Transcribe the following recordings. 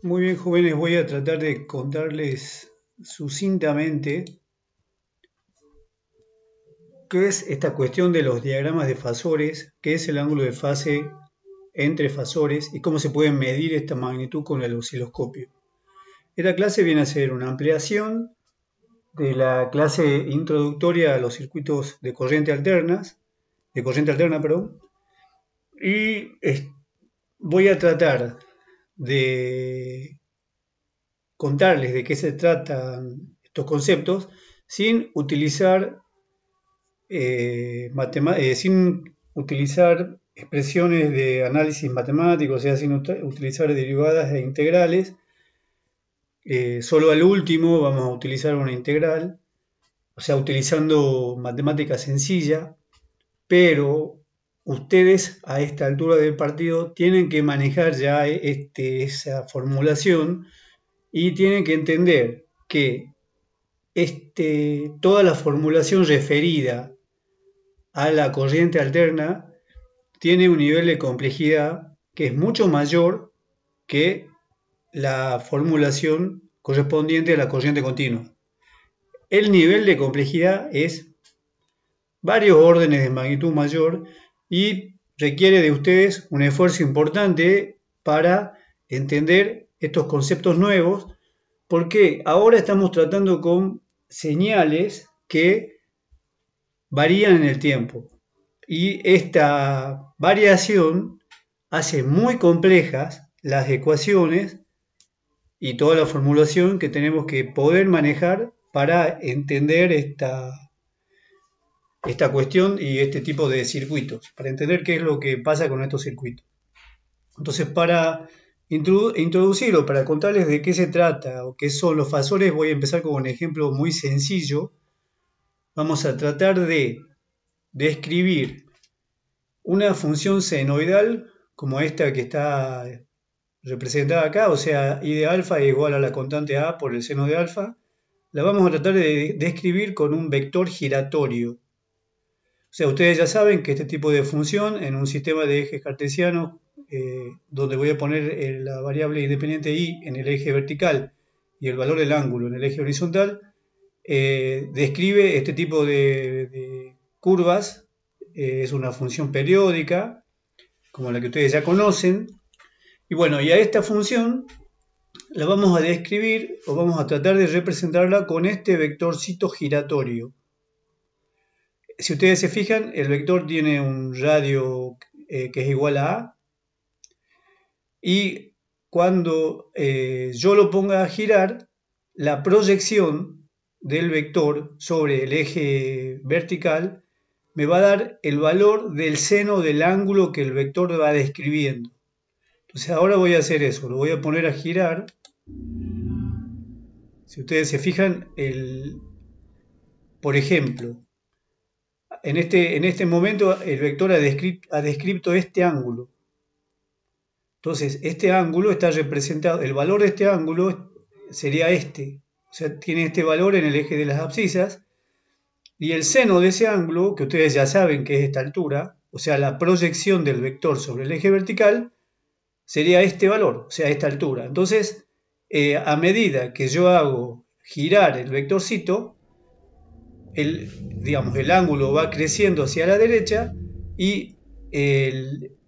Muy bien, jóvenes, voy a tratar de contarles sucintamente qué es esta cuestión de los diagramas de fasores, qué es el ángulo de fase entre fasores y cómo se puede medir esta magnitud con el osciloscopio. Esta clase viene a ser una ampliación de la clase introductoria a los circuitos de corriente alternas, de corriente alterna, perdón, y voy a tratar de contarles de qué se tratan estos conceptos sin utilizar, eh, eh, sin utilizar expresiones de análisis matemático, o sea, sin utilizar derivadas e integrales. Eh, solo al último vamos a utilizar una integral, o sea, utilizando matemática sencilla, pero ustedes a esta altura del partido tienen que manejar ya eh, este, esa formulación y tienen que entender que este, toda la formulación referida a la corriente alterna tiene un nivel de complejidad que es mucho mayor que la formulación correspondiente a la corriente continua. El nivel de complejidad es varios órdenes de magnitud mayor y requiere de ustedes un esfuerzo importante para entender estos conceptos nuevos, porque ahora estamos tratando con señales que varían en el tiempo. Y esta variación hace muy complejas las ecuaciones y toda la formulación que tenemos que poder manejar para entender esta, esta cuestión y este tipo de circuitos, para entender qué es lo que pasa con estos circuitos. Entonces, para introducir o para contarles de qué se trata o qué son los fasores, voy a empezar con un ejemplo muy sencillo. Vamos a tratar de describir una función senoidal como esta que está representada acá, o sea, i de alfa es igual a la constante a por el seno de alfa, la vamos a tratar de describir con un vector giratorio ustedes ya saben que este tipo de función en un sistema de ejes cartesianos, eh, donde voy a poner eh, la variable independiente y en el eje vertical y el valor del ángulo en el eje horizontal, eh, describe este tipo de, curvas. es una función periódica, como la que ustedes ya conocen. Y bueno, y a esta función la vamos a describir o vamos a tratar de representarla con este vectorcito giratorio si ustedes se fijan, el vector tiene un radio eh, que es igual a A. Y cuando eh, yo lo ponga a girar, la proyección del vector sobre el eje vertical me va a dar el valor del seno del ángulo que el vector va describiendo. Entonces ahora voy a hacer eso, lo voy a poner a girar. Si ustedes se fijan, el, por ejemplo, en este, en este momento el vector ha descrito, ha este ángulo. Entonces, este ángulo está representado, el valor de este ángulo sería este. O sea, tiene este valor en el eje de las abscisas. Y el seno de ese ángulo, que ustedes ya saben que es esta altura, o sea, la proyección del vector sobre el eje vertical, sería este valor, o sea, esta altura. Entonces, eh, a medida que yo hago girar el vectorcito, el, digamos, el ángulo va creciendo hacia la derecha y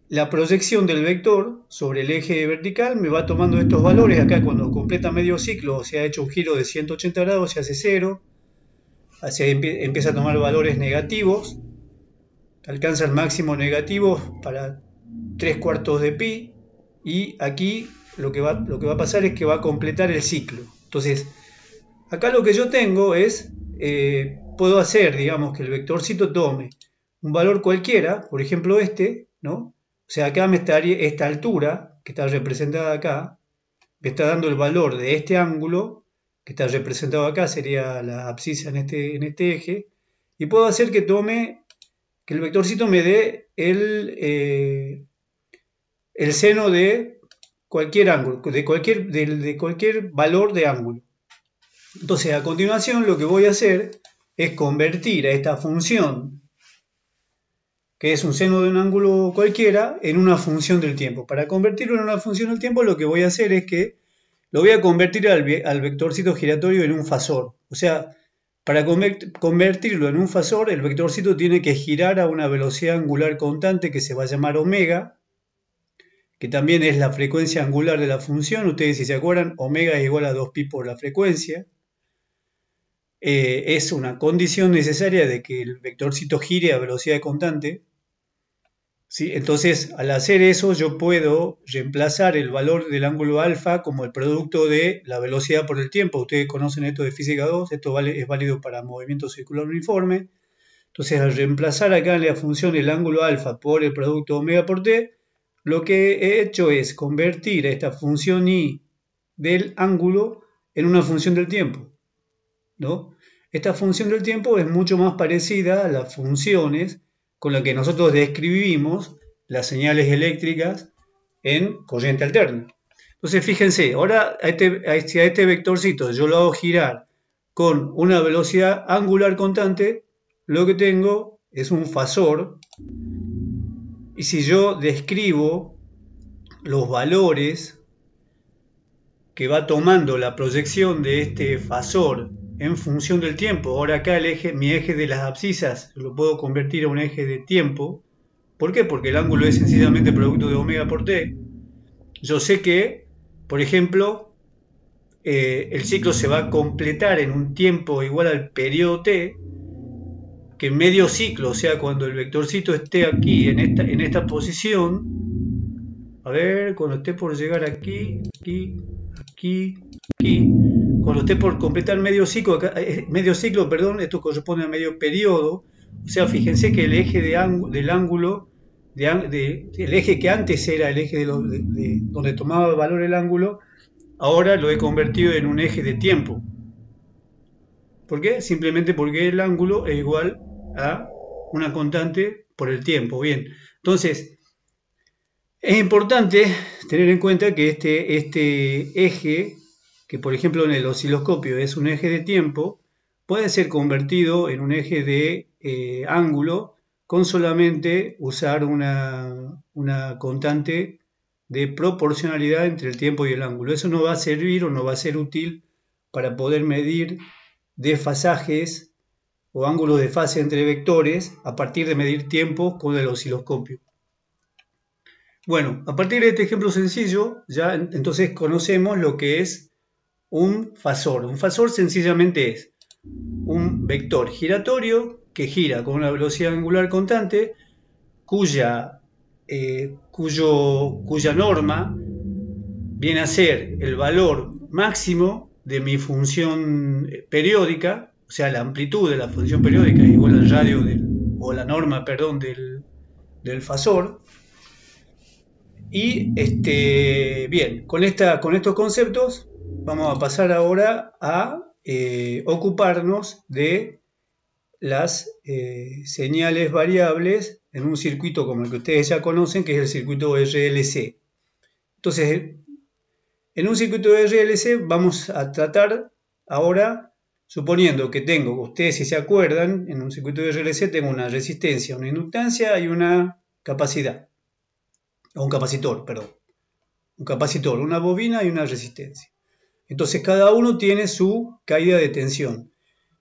la proyección del vector sobre el eje vertical me va tomando estos valores. Acá cuando completa medio ciclo, se ha hecho un giro de 180 grados, se hace cero, hacia, empieza a tomar valores negativos, alcanza el máximo negativo para 3 cuartos de pi y aquí lo que, va, lo que va a pasar es que va a completar el ciclo. Entonces, acá lo que yo tengo es eh, puedo hacer, digamos, que el vectorcito tome un valor cualquiera, por ejemplo este, ¿no? O sea, acá me estaría esta altura, que está representada acá, me está dando el valor de este ángulo, que está representado acá, sería la abscisa en este, este eje, y puedo hacer que tome, que el vectorcito me dé el, eh, el seno de cualquier ángulo, de cualquier, de, de cualquier valor de ángulo. Entonces, a continuación, lo que voy a hacer es convertir a esta función, que es un seno de un ángulo cualquiera, en una función del tiempo. Para convertirlo en una función del tiempo, lo que voy a hacer es que lo voy a convertir al, vectorcito giratorio en un fasor. O sea, para convertirlo en un fasor, el vectorcito tiene que girar a una velocidad angular constante que se va a llamar omega, que también es la frecuencia angular de la función. Ustedes si se acuerdan, omega es igual a 2pi por la frecuencia. Eh, es una condición necesaria de que el vectorcito gire a velocidad constante. Entonces, al hacer eso, yo puedo reemplazar el valor del ángulo alfa como el producto de la velocidad por el tiempo. Ustedes conocen esto de física 2, esto es válido para movimiento circular uniforme. Entonces, al reemplazar acá en la función el ángulo alfa por el producto omega por t, lo que he hecho es convertir esta función y del ángulo en una función del tiempo. Esta función del tiempo es mucho más parecida a las funciones con las que nosotros describimos las señales eléctricas en corriente alterna. Entonces, fíjense, ahora a este, a este, este vectorcito yo lo hago girar con una velocidad angular constante, lo que tengo es un fasor. Y si yo describo los valores que va tomando la proyección de este fasor en función del tiempo. Ahora acá el eje, mi eje de las abscisas lo puedo convertir a un eje de tiempo. ¿Por qué? Porque el ángulo es sencillamente producto de omega por t. Yo sé que, por ejemplo, eh, el ciclo se va a completar en un tiempo igual al periodo t, que medio ciclo, o sea, cuando el vectorcito esté aquí, en esta, en esta posición, a ver, cuando esté por llegar aquí, aquí, aquí, aquí, cuando esté por completar medio ciclo, eh, eh, medio ciclo, perdón, esto corresponde a medio periodo, o sea, fíjense que el eje del ángulo, el eje que antes era el eje de, donde tomaba valor el ángulo, ahora lo he convertido en un eje de tiempo. ¿Por qué? Simplemente porque el ángulo es igual a una constante por el tiempo. Bien, entonces, es importante tener en cuenta que este, este eje que por ejemplo en el osciloscopio es un eje de tiempo, puede ser convertido en un eje de eh, ángulo con solamente usar una, constante de proporcionalidad entre el tiempo y el ángulo. Eso no va a servir o no va a ser útil para poder medir desfasajes o ángulos de fase entre vectores a partir de medir tiempo con el osciloscopio. Bueno, a partir de este ejemplo sencillo, ya entonces conocemos lo que es un fasor. Un fasor sencillamente es un vector giratorio que gira con una velocidad angular constante cuya, eh, cuyo, cuya norma viene a ser el valor máximo de mi función eh, periódica, o sea, la amplitud de la función periódica es igual al radio o la norma, perdón, del, del fasor. Y este, bien, con, esta, con estos conceptos vamos a pasar ahora a eh, ocuparnos de las eh, señales variables en un circuito como el que ustedes ya conocen, que es el circuito RLC. Entonces, en un circuito RLC vamos a tratar ahora, suponiendo que tengo, ustedes si se acuerdan, en un circuito RLC tengo una resistencia, una inductancia y una capacidad, o un capacitor, perdón un capacitor, una bobina y una resistencia. Entonces cada uno tiene su caída de tensión.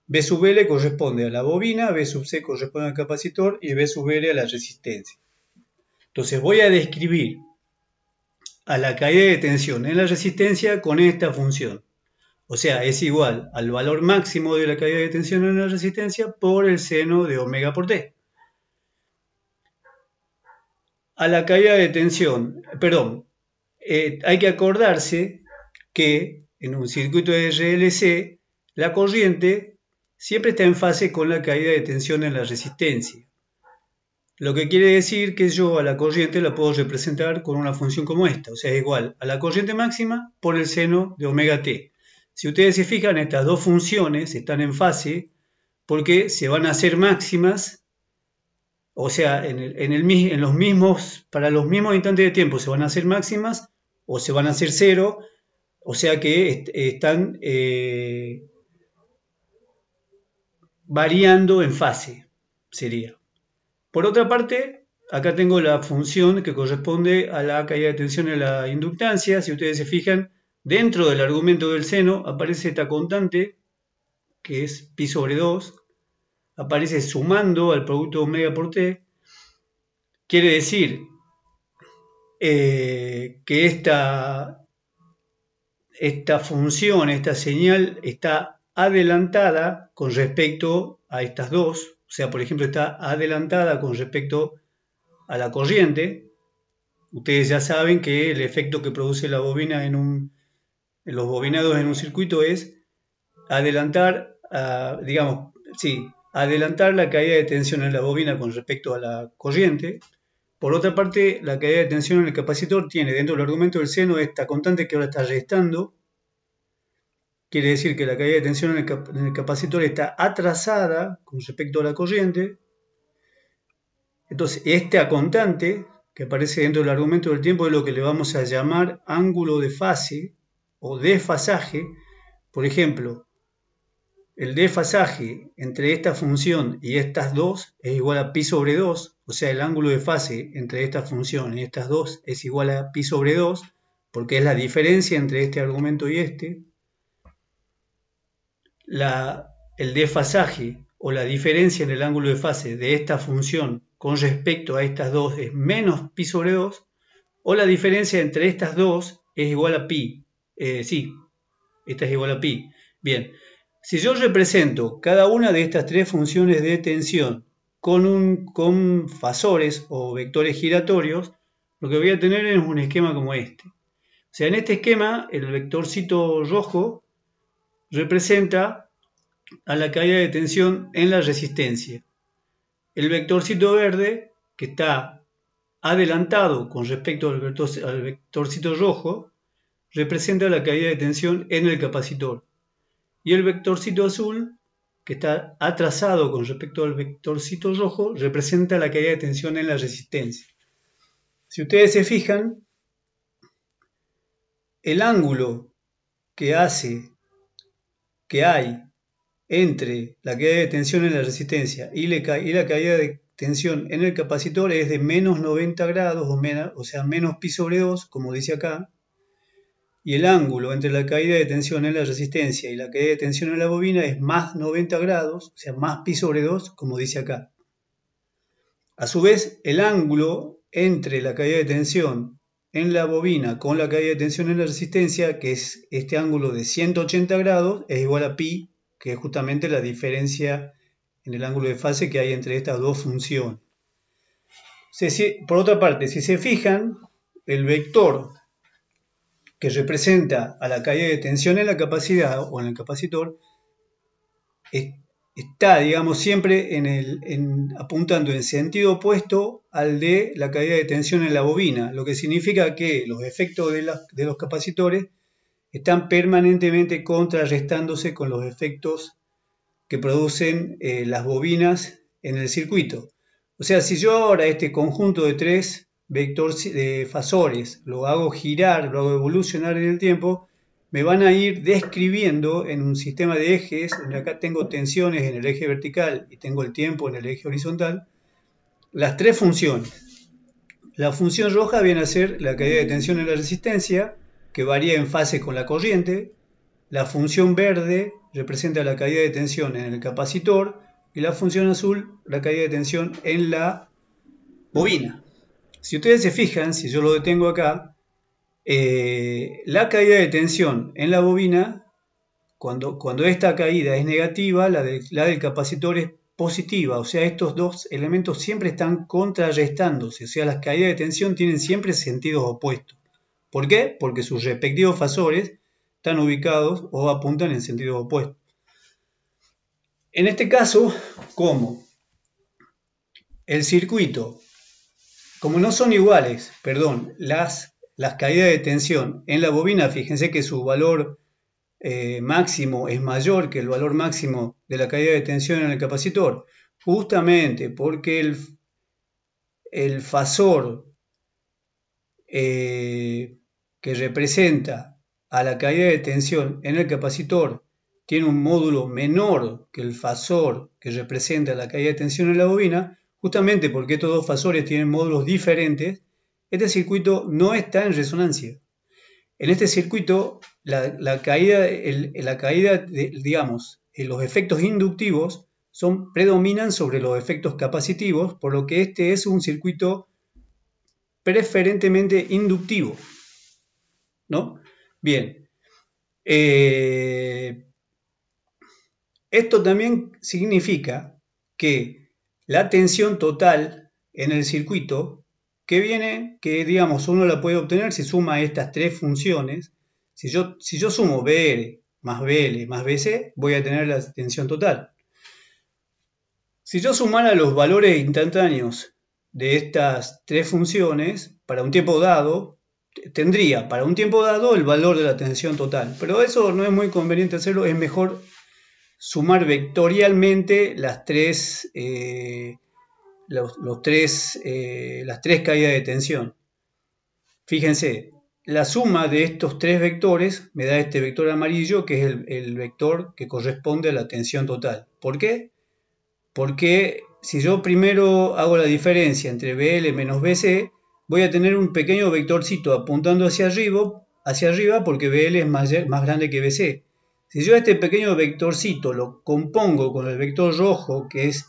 B sub L corresponde a la bobina, B sub C corresponde al capacitor y B sub L a la resistencia. Entonces voy a describir a la caída de tensión en la resistencia con esta función. O sea, es igual al valor máximo de la caída de tensión en la resistencia por el seno de omega por t. A la caída de tensión, perdón, eh, hay que acordarse que en un circuito de RLC, la corriente siempre está en fase con la caída de tensión en la resistencia. Lo que quiere decir que yo a la corriente la puedo representar con una función como esta, o sea, igual a la corriente máxima por el seno de omega t. Si ustedes se fijan, estas dos funciones están en fase porque se van a hacer máximas, o sea, en, los mismos, para los mismos instantes de tiempo se van a hacer máximas o se van a hacer cero, o sea que están eh, variando en fase, sería. Por otra parte, acá tengo la función que corresponde a la caída de tensión en la inductancia. Si ustedes se fijan, dentro del argumento del seno aparece esta constante, que es pi sobre 2, aparece sumando al producto omega por t. Quiere decir eh, que esta esta función, esta señal está adelantada con respecto a estas dos. O sea, por ejemplo, está adelantada con respecto a la corriente. Ustedes ya saben que el efecto que produce la bobina en, un, en los bobinados en un circuito es adelantar, digamos, sí, adelantar la caída de tensión en la bobina con respecto a la corriente. Por otra parte, la caída de tensión en el capacitor tiene dentro del argumento del seno esta constante que ahora está restando. Quiere decir que la caída de tensión en el, capacitor está atrasada con respecto a la corriente. Entonces, esta constante que aparece dentro del argumento del tiempo es lo que le vamos a llamar ángulo de fase o desfasaje. Por ejemplo, el desfasaje entre esta función y estas dos es igual a pi sobre 2, o sea, el ángulo de fase entre esta función y estas dos es igual a pi sobre 2, porque es la diferencia entre este argumento y este. el desfasaje o la diferencia en el ángulo de fase de esta función con respecto a estas dos es menos pi sobre 2, o la diferencia entre estas dos es igual a pi. Eh, sí, esta es igual a pi. Bien, si yo represento cada una de estas tres funciones de tensión con, un, con fasores o vectores giratorios, lo que voy a tener es un esquema como este. O sea, en este esquema, el vectorcito rojo representa a la caída de tensión en la resistencia. El vectorcito verde, que está adelantado con respecto al, al vectorcito rojo, representa la caída de tensión en el capacitor. Y el vectorcito azul que está atrasado con respecto al vectorcito rojo, representa la caída de tensión en la resistencia. Si ustedes se fijan, el ángulo que hace, que hay entre la caída de tensión en la resistencia y, la caída de tensión en el capacitor es de menos 90 grados, o, o sea, menos pi sobre 2, como dice acá, y el ángulo entre la caída de tensión en la resistencia y la caída de tensión en la bobina es más 90 grados, o sea, más pi sobre 2, como dice acá. A su vez, el ángulo entre la caída de tensión en la bobina con la caída de tensión en la resistencia, que es este ángulo de 180 grados, es igual a pi, que es justamente la diferencia en el ángulo de fase que hay entre estas dos funciones. Por otra parte, si se fijan, el vector que representa a la caída de tensión en la capacidad o en el capacitor, está, digamos, siempre apuntando en sentido opuesto al de la caída de tensión en la bobina, lo que significa que los efectos de, los capacitores están permanentemente contrarrestándose con los efectos que producen eh, las bobinas en el circuito. O sea, si yo ahora este conjunto de tres vector de fasores, lo hago girar, lo hago evolucionar en el tiempo, me van a ir describiendo en un sistema de ejes, donde acá tengo tensiones en el eje vertical y tengo el tiempo en el eje horizontal, las tres funciones. La función roja viene a ser la caída de tensión en la resistencia, que varía en fase con la corriente. La función verde representa la caída de tensión en el capacitor y la función azul la caída de tensión en la bobina. Si ustedes se fijan, si yo lo detengo acá, eh, la caída de tensión en la bobina, cuando, esta caída es negativa, la, del capacitor es positiva, o sea, estos dos elementos siempre están contrarrestándose, o sea, las caídas de tensión tienen siempre sentidos opuestos. ¿Por qué? Porque sus respectivos fasores están ubicados o apuntan en sentidos opuestos. En este caso, ¿cómo? el circuito como no son iguales, perdón, las, las caídas de tensión en la bobina, fíjense que su valor eh, máximo es mayor que el valor máximo de la caída de tensión en el capacitor, justamente porque el, el fasor eh, que representa a la caída de tensión en el capacitor tiene un módulo menor que el fasor que representa la caída de tensión en la bobina, Justamente porque estos dos fasores tienen módulos diferentes, este circuito no está en resonancia. En este circuito, la, caída, la caída digamos, los efectos inductivos son, predominan sobre los efectos capacitivos, por lo que este es un circuito preferentemente inductivo. ¿No? Bien. Eh, esto también significa que la tensión total en el circuito que viene, que digamos, uno la puede obtener si suma estas tres funciones. Si yo, si yo sumo BL más BL más BC, voy a tener la tensión total. Si yo sumara los valores instantáneos de estas tres funciones para un tiempo dado, tendría para un tiempo dado el valor de la tensión total. Pero eso no es muy conveniente hacerlo, es mejor sumar vectorialmente las tres, eh, tres, eh, las tres caídas de tensión. Fíjense, la suma de estos tres vectores me da este vector amarillo, que es el, vector que corresponde a la tensión total. ¿Por qué? Porque si yo primero hago la diferencia entre BL menos BC, voy a tener un pequeño vectorcito apuntando hacia arriba, hacia arriba porque BL es más, más grande que BC. Si yo este pequeño vectorcito lo compongo con el vector rojo, que es,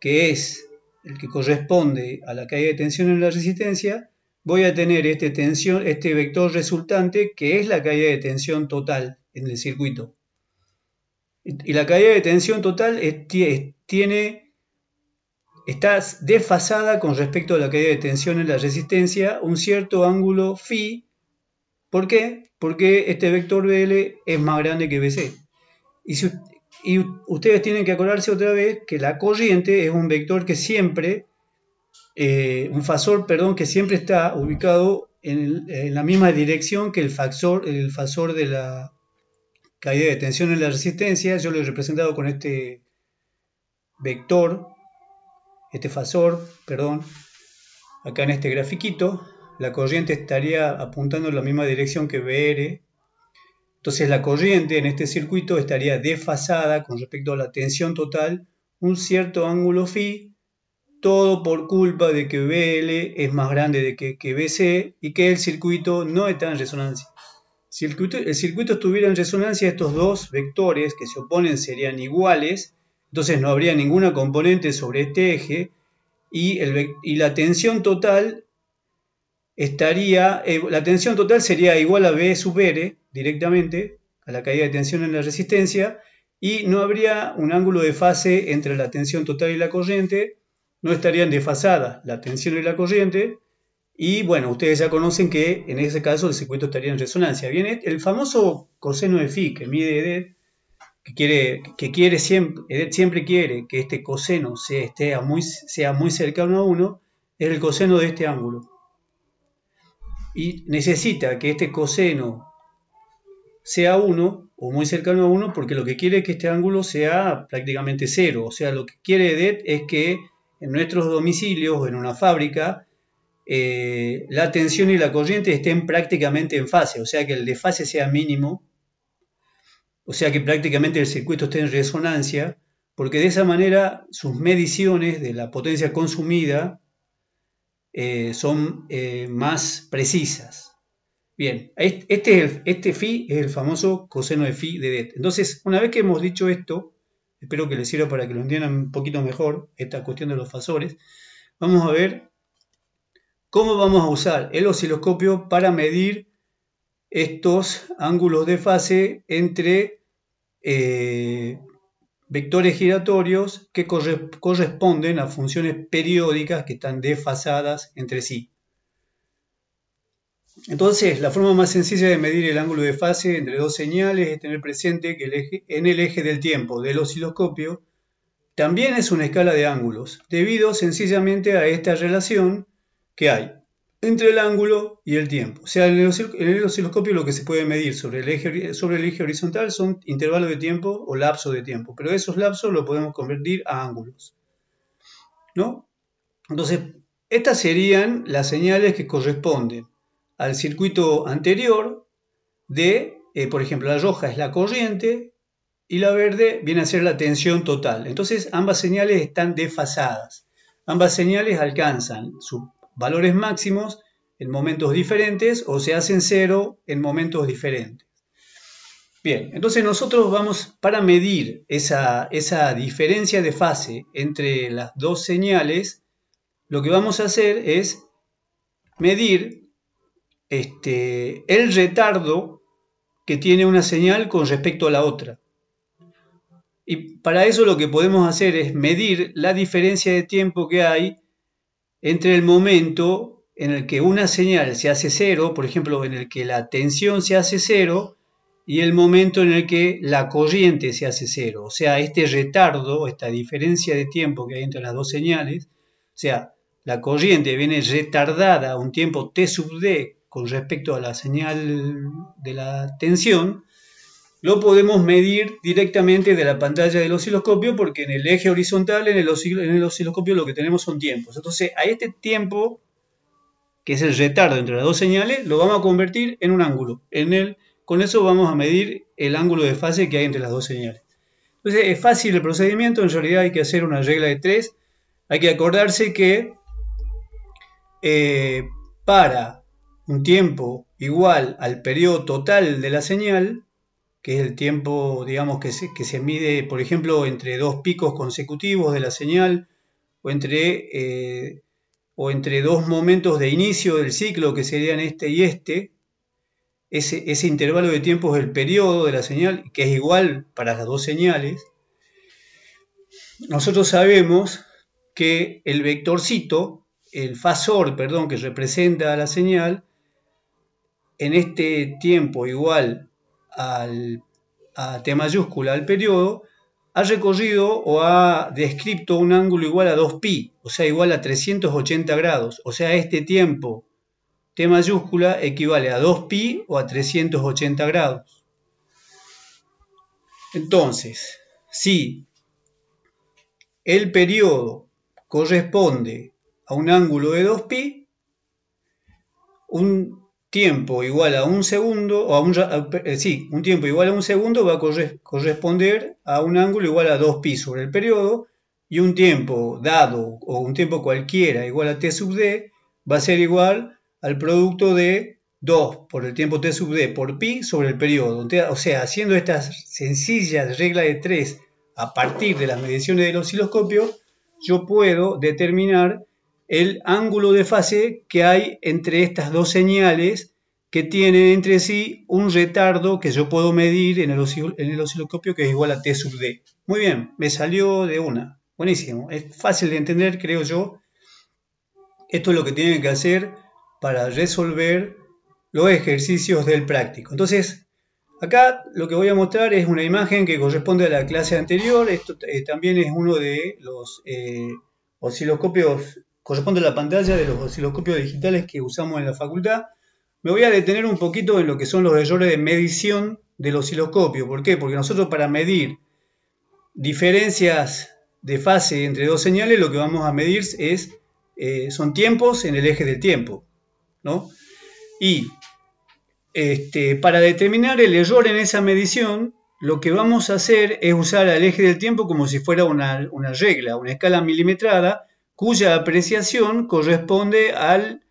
que es el que corresponde a la caída de tensión en la resistencia, voy a tener este, este vector resultante, que es la caída de tensión total en el circuito. Y la caída de tensión total tiene, está desfasada con respecto a la caída de tensión en la resistencia, un cierto ángulo φ. ¿Por qué? Porque este vector BL es más grande que BC. Y, ustedes tienen que acordarse otra vez que la corriente es un vector que siempre, eh, un fasor, perdón, que siempre está ubicado en, la misma dirección que el fasor, el fasor de la caída de tensión en la resistencia. Yo lo he representado con este vector, este fasor, perdón, acá en este grafiquito la corriente estaría apuntando en la misma dirección que BR. Entonces la corriente en este circuito estaría desfasada con respecto a la tensión total, un cierto ángulo Φ. todo por culpa de que BL es más grande de que, BC y que el circuito no está en resonancia. Si el circuito, estuviera en resonancia, estos dos vectores que se oponen serían iguales, entonces no habría ninguna componente sobre este eje y la tensión total estaría, eh, la tensión total sería igual a B sub R directamente, a la caída de tensión en la resistencia, y no habría un ángulo de fase entre la tensión total y la corriente, no estarían desfasadas la tensión y la corriente, y bueno, ustedes ya conocen que en ese caso el circuito estaría en resonancia. Bien, el famoso coseno de phi que mide EDET, que quiere, que quiere siempre, e siempre quiere que este coseno muy, sea muy cercano a 1, es el coseno de este ángulo y necesita que este coseno sea 1 o muy cercano a 1 porque lo que quiere es que este ángulo sea prácticamente 0. O sea, lo que quiere EDET es que en nuestros domicilios o en una fábrica eh, la tensión y la corriente estén prácticamente en fase, o sea que el desfase sea mínimo, o sea que prácticamente el circuito esté en resonancia, porque de esa manera sus mediciones de la potencia consumida eh, son eh, más precisas. Bien, este, este phi es el famoso coseno de phi de det. Entonces, una vez que hemos dicho esto, espero que les sirva para que lo entiendan un poquito mejor, esta cuestión de los fasores, vamos a ver cómo vamos a usar el osciloscopio para medir estos ángulos de fase entre eh, vectores giratorios que corresponden a funciones periódicas que están desfasadas entre sí. Entonces, la forma más sencilla de medir el ángulo de fase entre dos señales es tener presente que el eje, en el eje del tiempo del osciloscopio también es una escala de ángulos, debido sencillamente a esta relación que hay entre el ángulo y el tiempo. O sea, en el osciloscopio lo que se puede medir sobre el, eje, horizontal son intervalos de tiempo o lapsos de tiempo, pero esos lapsos los podemos convertir a ángulos. ¿No? Entonces, estas serían las señales que corresponden al circuito anterior de, eh, por ejemplo, la roja es la corriente y la verde viene a ser la tensión total. Entonces, ambas señales están desfasadas. Ambas señales alcanzan su valores máximos en momentos diferentes o se hacen cero en momentos diferentes. Bien, entonces nosotros vamos para medir esa, esa diferencia de fase entre las dos señales, lo que vamos a hacer es medir este, el retardo que tiene una señal con respecto a la otra. Y para eso lo que podemos hacer es medir la diferencia de tiempo que hay entre el momento en el que una señal se hace cero, por ejemplo, en el que la tensión se hace cero, y el momento en el que la corriente se hace cero. O sea, este retardo, esta diferencia de tiempo que hay entre las dos señales, o sea, la corriente viene retardada un tiempo T sub D con respecto a la señal de la tensión, lo podemos medir directamente de la pantalla del osciloscopio porque en el eje horizontal, en el, osciloscopio lo que tenemos son tiempos. Entonces a este tiempo, que es el retardo entre las dos señales, lo vamos a convertir en un ángulo. En con eso vamos a medir el ángulo de fase que hay entre las dos señales. Entonces es fácil el procedimiento, en realidad hay que hacer una regla de tres. Hay que acordarse que eh, para un tiempo igual al periodo total de la señal, que es el tiempo, digamos, que se, mide, por ejemplo, entre dos picos consecutivos de la señal o entre, eh, o entre dos momentos de inicio del ciclo, que serían este y este. Ese, ese intervalo de tiempo es el periodo de la señal, que es igual para las dos señales. Nosotros sabemos que el vectorcito, el fasor, perdón, que representa a la señal, en este tiempo igual al, a T mayúscula al periodo, ha recorrido o ha descrito un ángulo igual a 2pi, o sea, igual a 380 grados. O sea, este tiempo T mayúscula equivale a 2pi o a 380 grados. Entonces, si el periodo corresponde a un ángulo de 2pi, un tiempo igual a un segundo, o a un, eh, sí, un tiempo igual a un segundo va a corresponder a un ángulo igual a 2pi sobre el periodo, y un tiempo dado, o un tiempo cualquiera igual a t sub d, va a ser igual al producto de 2 por el tiempo t sub d por pi sobre el periodo. O sea, haciendo estas sencillas regla de 3 a partir de las mediciones del osciloscopio, yo puedo determinar el ángulo de fase que hay entre estas dos señales que tienen entre sí un retardo que yo puedo medir en el, osciloscopio que es igual a T sub D. Muy bien, me salió de una. Buenísimo, es fácil de entender, creo yo. Esto es lo que tienen que hacer para resolver los ejercicios del práctico. Entonces, acá lo que voy a mostrar es una imagen que corresponde a la clase anterior. Esto eh, también es uno de los eh, osciloscopios corresponde a la pantalla de los osciloscopios digitales que usamos en la facultad, me voy a detener un poquito en lo que son los errores de medición del osciloscopio. ¿Por qué? Porque nosotros para medir diferencias de fase entre dos señales, lo que vamos a medir es, eh, son tiempos en el eje del tiempo. ¿no? Y este, para determinar el error en esa medición, lo que vamos a hacer es usar el eje del tiempo como si fuera una regla, una escala milimetrada, cuya apreciación corresponde al,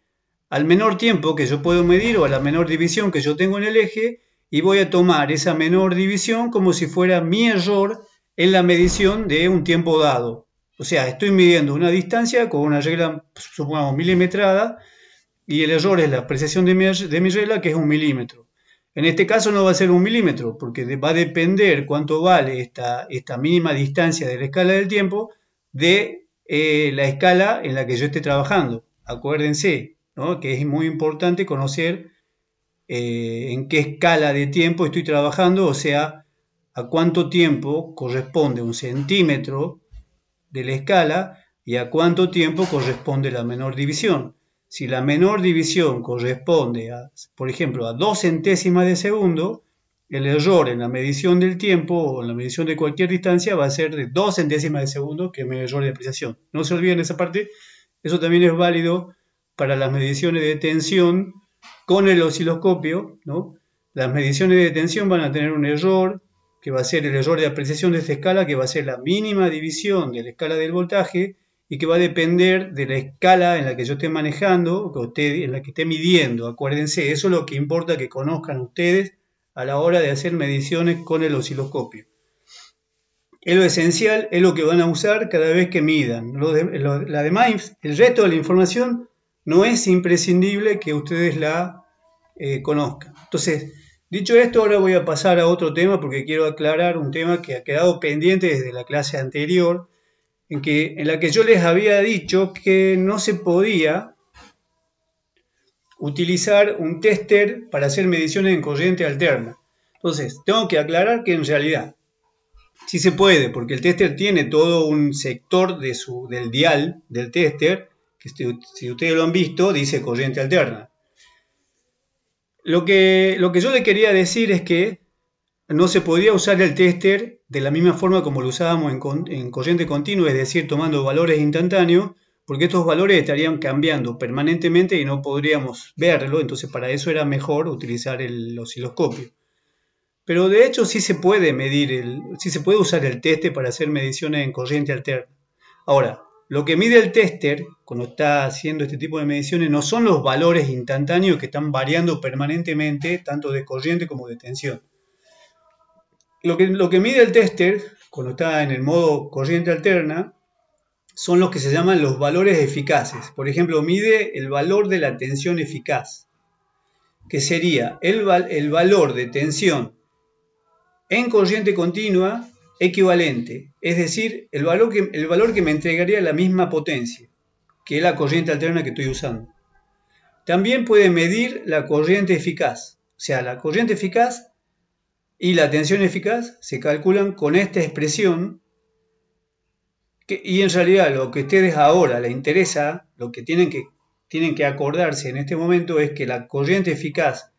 al menor tiempo que yo puedo medir o a la menor división que yo tengo en el eje y voy a tomar esa menor división como si fuera mi error en la medición de un tiempo dado. O sea, estoy midiendo una distancia con una regla, supongamos, milimetrada, y el error es la apreciación de mi, regla, que es un milímetro. En este caso no va a ser un milímetro, porque va a depender cuánto vale esta mínima distancia de la escala del tiempo de eh, la escala en la que yo esté trabajando. Acuérdense que es muy importante conocer eh, en qué escala de tiempo estoy trabajando, o sea, a cuánto tiempo corresponde un centímetro de la escala y a cuánto tiempo corresponde la menor división. Si la menor división corresponde, a, por ejemplo, a dos centésimas de segundo, el error en la medición del tiempo o en la medición de cualquier distancia va a ser de dos centésimas de segundo, que es el error de apreciación. No se olviden esa parte, eso también es válido para las mediciones de tensión con el osciloscopio, ¿no? Las mediciones de tensión van a tener un error, que va a ser el error de apreciación de esta escala, que va a ser la mínima división de la escala del voltaje y que va a depender de la escala en la que yo esté manejando, o que usted, en la que esté midiendo. Acuérdense, eso es lo que importa que conozcan ustedes a la hora de hacer mediciones con el osciloscopio. Es lo esencial, es lo que van a usar cada vez que midan. Lo de, el resto de la información no es imprescindible que ustedes la eh, conozcan. Entonces, dicho esto, ahora voy a pasar a otro tema porque quiero aclarar un tema que ha quedado pendiente desde la clase anterior, en, que, en la que yo les había dicho que no se podía utilizar un tester para hacer mediciones en corriente alterna. Entonces, tengo que aclarar que en realidad sí se puede, porque el tester tiene todo un sector de su, del dial del tester, que si ustedes lo han visto, dice corriente alterna. Lo que, lo que yo le quería decir es que no se podía usar el tester de la misma forma como lo usábamos en, en corriente continua, es decir, tomando valores instantáneos, porque estos valores estarían cambiando permanentemente y no podríamos verlo, entonces para eso era mejor utilizar el osciloscopio. Pero de hecho sí se puede medir, el, sí se puede usar el tester para hacer mediciones en corriente alterna. Ahora, lo que mide el tester cuando está haciendo este tipo de mediciones no son los valores instantáneos que están variando permanentemente, tanto de corriente como de tensión. Lo que, lo que mide el tester cuando está en el modo corriente alterna son los que se llaman los valores eficaces. Por ejemplo, mide el valor de la tensión eficaz, que sería el, el valor de tensión en corriente continua equivalente, es decir, el valor, que, el valor que me entregaría la misma potencia que la corriente alterna que estoy usando. También puede medir la corriente eficaz, o sea, la corriente eficaz y la tensión eficaz se calculan con esta expresión y en realidad lo que a ustedes ahora les interesa, lo que tienen, que tienen que acordarse en este momento es que la corriente eficaz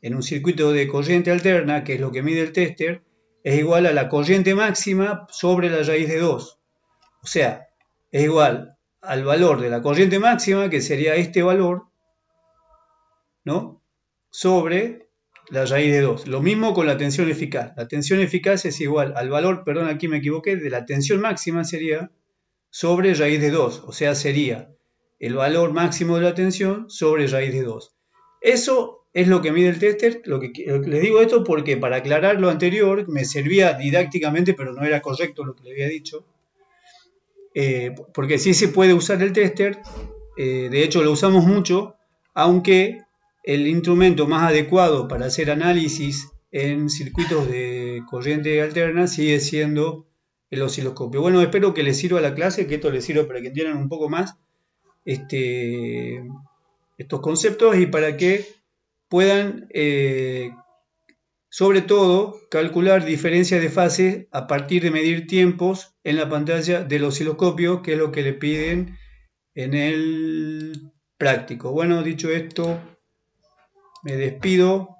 en un circuito de corriente alterna, que es lo que mide el tester, es igual a la corriente máxima sobre la raíz de 2. O sea, es igual al valor de la corriente máxima, que sería este valor, ¿no? Sobre la raíz de 2. Lo mismo con la tensión eficaz. La tensión eficaz es igual al valor, perdón, aquí me equivoqué, de la tensión máxima sería sobre raíz de 2. O sea, sería el valor máximo de la tensión sobre raíz de 2. Eso es lo que mide el tester. Lo que, les digo esto porque para aclarar lo anterior me servía didácticamente, pero no era correcto lo que le había dicho. Eh, porque sí se puede usar el tester, eh, de hecho lo usamos mucho, aunque el instrumento más adecuado para hacer análisis en circuitos de corriente alterna sigue siendo el osciloscopio. Bueno, espero que les sirva la clase, que esto les sirva para que entiendan un poco más este, estos conceptos y para que puedan, eh, sobre todo, calcular diferencias de fase a partir de medir tiempos en la pantalla del osciloscopio, que es lo que le piden en el práctico. Bueno, dicho esto, me despido.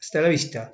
Hasta la vista.